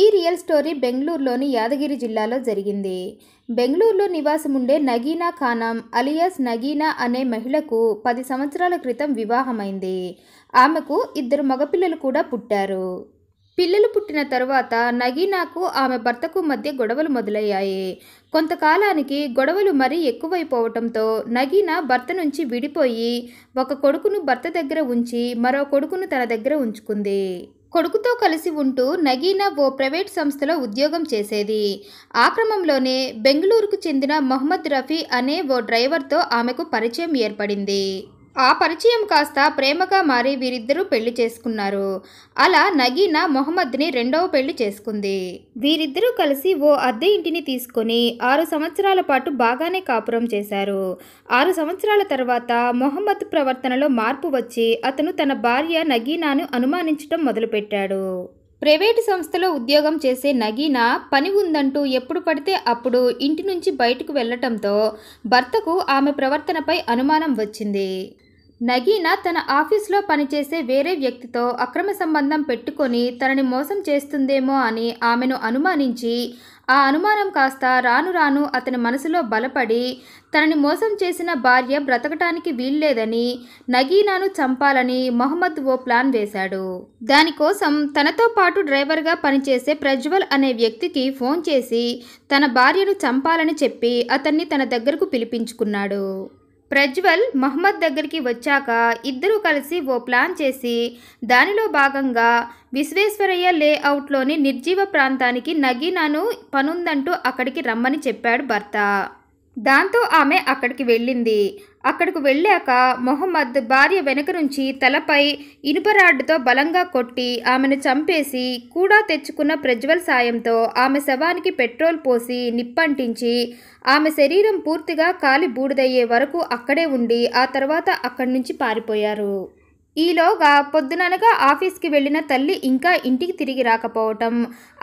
ఈ real story బెంగళూరులోని యాదగిరి జిల్లాలో జరిగింది బెంగళూరులో నివాసముండే నగీనా ఖానం అలియాస్ నగీనా అనే మహిళకు పది సంవత్సరాల క్రితం వివాహమైంది ఆమెకు ఇద్దరు మగపిల్లలు కూడా పుట్టారు పిల్లలు పుట్టిన తర్వాత నగీనాకు ఆమె భర్తకు మధ్య గొడవలు మొదలయ్యాయి కొంతకాలానికి గొడవలు మరీ ఎక్కువైపోవటంతో నగీనా భర్త నుంచి విడిపోయి ఒక కొడుకును భర్త దగ్గర ఉంచి మరో కొడుకును తన దగ్గర ఉంచుకుంది కొడుకుతో కలిసి ఉంటూ నగీనా ఓ ప్రైవేట్ సంస్థలో ఉద్యోగం చేసేది ఆ క్రమంలోనే బెంగళూరుకు చెందిన మహమ్మద్ రఫీ అనే ఓ డ్రైవర్తో ఆమెకు పరిచయం ఏర్పడింది ఆ పరిచయం కాస్త ప్రేమగా మారి వీరిద్దరూ పెళ్లి చేసుకున్నారు అలా నగీనా మొహమ్మద్ని రెండవ పెళ్లి చేసుకుంది వీరిద్దరూ కలిసి ఓ అద్దె ఇంటిని తీసుకొని ఆరు సంవత్సరాల పాటు బాగానే కాపురం చేశారు ఆరు సంవత్సరాల తర్వాత మొహమ్మద్ ప్రవర్తనలో మార్పు వచ్చి అతను తన భార్య నగీనాను అనుమానించడం మొదలుపెట్టాడు ప్రైవేటు సంస్థలో ఉద్యోగం చేసే నగీన పని ఉందంటూ ఎప్పుడు పడితే అప్పుడు ఇంటి నుంచి బయటకు వెళ్లటంతో భర్తకు ఆమె ప్రవర్తనపై అనుమానం వచ్చింది నగీనా తన ఆఫీస్లో పనిచేసే వేరే వ్యక్తితో అక్రమ సంబంధం పెట్టుకొని తనని మోసం చేస్తుందేమో అని ఆమెను అనుమానించి ఆ అనుమానం కాస్త రాను రాను అతని మనసులో బలపడి తనని మోసం చేసిన భార్య బ్రతకటానికి వీల్లేదని నగీనాను చంపాలని మొహమ్మద్ ఓ ప్లాన్ వేశాడు దానికోసం తనతో పాటు డ్రైవర్గా పనిచేసే ప్రజ్వల్ అనే వ్యక్తికి ఫోన్ చేసి తన భార్యను చంపాలని చెప్పి అతన్ని తన దగ్గరకు పిలిపించుకున్నాడు ప్రజ్వల్ మహమ్మద్ దగ్గరికి వచ్చాక ఇద్దరూ కలిసి ఓ ప్లాన్ చేసి దానిలో భాగంగా విశ్వేశ్వరయ్య లేఅవుట్లోని నిర్జీవ ప్రాంతానికి నగీనాను పనుందంటూ అక్కడికి రమ్మని చెప్పాడు భర్త దాంతో ఆమె అక్కడికి వెళ్ళింది అక్కడకు వెళ్ళాక మొహమ్మద్ భార్య వెనక నుంచి తలపై ఇనుప బలంగా కొట్టి ఆమెను చంపేసి కూడా తెచ్చుకున్న ప్రజ్వల్ సాయంతో ఆమె శవానికి పెట్రోల్ పోసి నిప్పంటించి ఆమె శరీరం పూర్తిగా కాలి బూడిదయ్యే వరకు అక్కడే ఉండి ఆ తర్వాత అక్కడి నుంచి పారిపోయారు ఈలోగా పొద్దుననగా ఆఫీస్కి వెళ్ళిన తల్లి ఇంకా ఇంటికి తిరిగి రాకపోవటం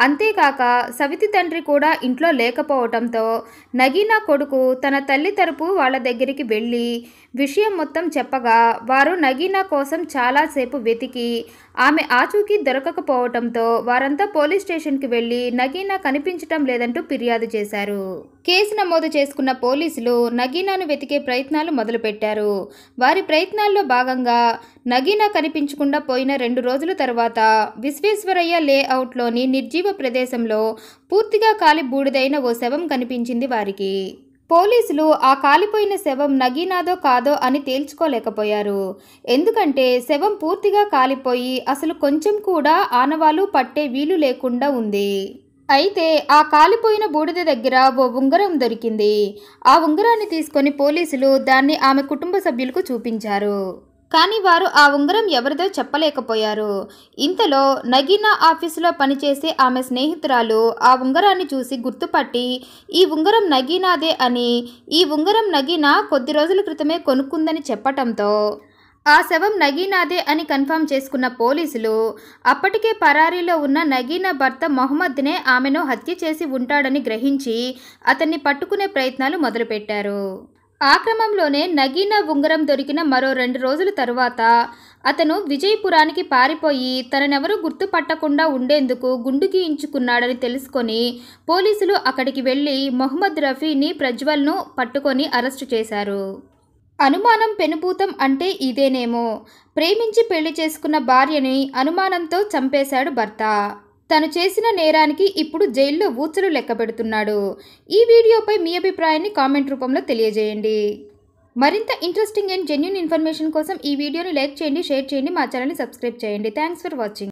అంతేకాక సవితి తండ్రి కూడా ఇంట్లో లేకపోవటంతో నగీనా కొడుకు తన తల్లి తరపు వాళ్ళ దగ్గరికి వెళ్ళి విషయం మొత్తం చెప్పగా వారు నగీన కోసం చాలాసేపు వెతికి ఆమె ఆచూకీ దొరకకపోవటంతో వారంతా పోలీస్ స్టేషన్కి వెళ్ళి నగీనా కనిపించటం లేదంటూ ఫిర్యాదు చేశారు కేసు నమోదు చేసుకున్న పోలీసులు నగీనాను వెతికే ప్రయత్నాలు మొదలుపెట్టారు వారి ప్రయత్నాల్లో భాగంగా నగీనా కనిపించకుండా పోయిన రెండు రోజుల తర్వాత విశ్వేశ్వరయ్య లేఅవుట్లోని నిర్జీవ ప్రదేశంలో పూర్తిగా కాలి బూడిదైన ఓ శవం కనిపించింది వారికి పోలీసులు ఆ కాలిపోయిన శవం నగీనాదో కాదో అని తేల్చుకోలేకపోయారు ఎందుకంటే శవం పూర్తిగా కాలిపోయి అసలు కొంచెం కూడా ఆనవాలు పట్టే వీలు లేకుండా ఉంది అయితే ఆ కాలిపోయిన బూడిద దగ్గర ఓ ఉంగరం దొరికింది ఆ ఉంగరాన్ని తీసుకొని పోలీసులు దాన్ని ఆమె కుటుంబ సభ్యులకు చూపించారు కానీ వారు ఆ ఉంగరం ఎవరిదో చెప్పలేకపోయారు ఇంతలో నగీనా ఆఫీసులో పనిచేసే ఆమె స్నేహితురాలు ఆ ఉంగరాన్ని చూసి గుర్తుపట్టి ఈ ఉంగరం నగీనాదే అని ఈ ఉంగరం నగీనా కొద్ది రోజుల క్రితమే కొనుక్కుందని చెప్పటంతో ఆ శవం నగీనాదే అని కన్ఫర్మ్ చేసుకున్న పోలీసులు అప్పటికే పరారీలో ఉన్న నగీనా భర్త మొహమ్మద్నే ఆమెను హత్య చేసి ఉంటాడని గ్రహించి అతన్ని పట్టుకునే ప్రయత్నాలు మొదలుపెట్టారు ఆ క్రమంలోనే నగీనా ఉంగరం దొరికిన మరో రెండు రోజుల తరువాత అతను విజయపురానికి పారిపోయి తననెవరూ గుర్తుపట్టకుండా ఉండేందుకు గుండు గీయించుకున్నాడని తెలుసుకొని పోలీసులు అక్కడికి వెళ్ళి మొహమ్మద్ రఫీని ప్రజ్వల్ను పట్టుకొని అరెస్టు చేశారు అనుమానం పెనుభూతం అంటే ఇదేనేమో ప్రేమించి పెళ్లి చేసుకున్న భార్యని అనుమానంతో చంపేశాడు భర్త తను చేసిన నేరానికి ఇప్పుడు జైల్లో ఊచలు లెక్క పెడుతున్నాడు ఈ వీడియోపై మీ అభిప్రాయాన్ని కామెంట్ రూపంలో తెలియజేయండి మరింత ఇంట్రెస్టింగ్ అండ్ జెన్యున్ ఇన్ఫర్మేషన్ కోసం ఈ వీడియోని లైక్ చేయండి షేర్ చేయండి మా ఛానల్ని సబ్స్క్రైబ్ చేయండి థ్యాంక్స్ ఫర్ వాచింగ్